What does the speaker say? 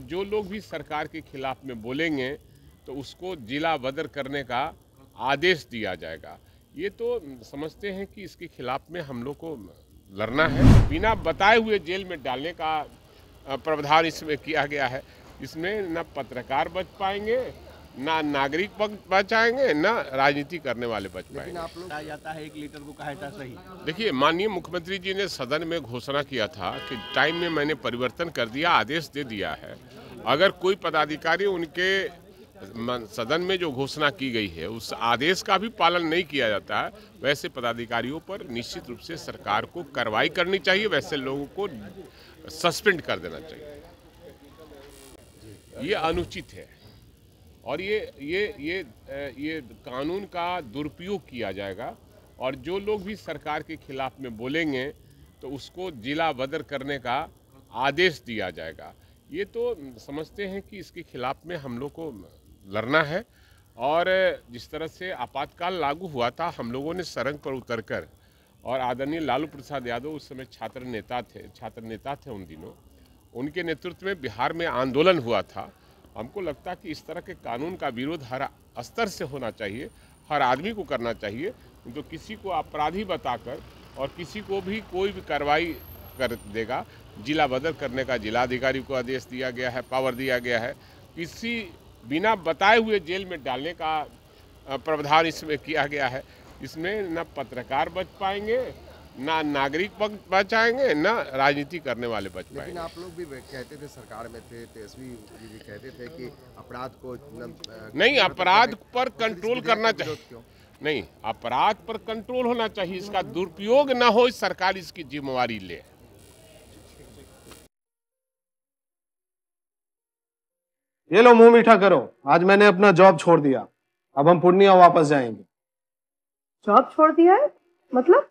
जो लोग भी सरकार के खिलाफ में बोलेंगे तो उसको जिला बदर करने का आदेश दिया जाएगा ये तो समझते हैं कि इसके खिलाफ में हम लोग को लड़ना है बिना बताए हुए जेल में डालने का प्रावधान इसमें किया गया है इसमें न पत्रकार बच पाएंगे ना नागरिक बचाएंगे ना राजनीति करने वाले बच पाएंगे आप लोग जाता है एक लीटर को कहा था सही देखिए माननीय मुख्यमंत्री जी ने सदन में घोषणा किया था कि टाइम में मैंने परिवर्तन कर दिया आदेश दे दिया है अगर कोई पदाधिकारी उनके सदन में जो घोषणा की गई है उस आदेश का भी पालन नहीं किया जाता है वैसे पदाधिकारियों पर निश्चित रूप से सरकार को कार्रवाई करनी चाहिए वैसे लोगों को सस्पेंड कर देना चाहिए ये अनुचित है और ये ये ये ये कानून का दुरुपयोग किया जाएगा और जो लोग भी सरकार के खिलाफ में बोलेंगे तो उसको जिला बदर करने का आदेश दिया जाएगा ये तो समझते हैं कि इसके खिलाफ में हम लोग को लड़ना है और जिस तरह से आपातकाल लागू हुआ था हम लोगों ने सरंग पर उतरकर और आदरणीय लालू प्रसाद यादव उस समय छात्र नेता थे छात्र नेता थे उन दिनों उनके नेतृत्व में बिहार में आंदोलन हुआ था हमको लगता है कि इस तरह के कानून का विरोध हर स्तर से होना चाहिए हर आदमी को करना चाहिए जो किसी को अपराधी बताकर और किसी को भी कोई भी कार्रवाई कर देगा जिला बदल करने का जिलाधिकारी को आदेश दिया गया है पावर दिया गया है किसी बिना बताए हुए जेल में डालने का प्रावधान इसमें किया गया है इसमें न पत्रकार बच पाएंगे ना नागरिक बचाएंगे ना राजनीति करने वाले बच पाएंगे लेकिन आप लोग भी कहते थे सरकार में थे तेजस्वी जी भी कहते थे कि अपराध को नहीं अपराध पर कंट्रोल करना चाहिए नहीं अपराध पर कंट्रोल होना चाहिए इसका दुरुपयोग ना हो इस सरकार इसकी जिम्मेवारी ले ये लो मुंह मीठा करो आज मैंने अपना जॉब छोड़ दिया अब हम पूर्णिया वापस जाएंगे जॉब छोड़ दिया है मतलब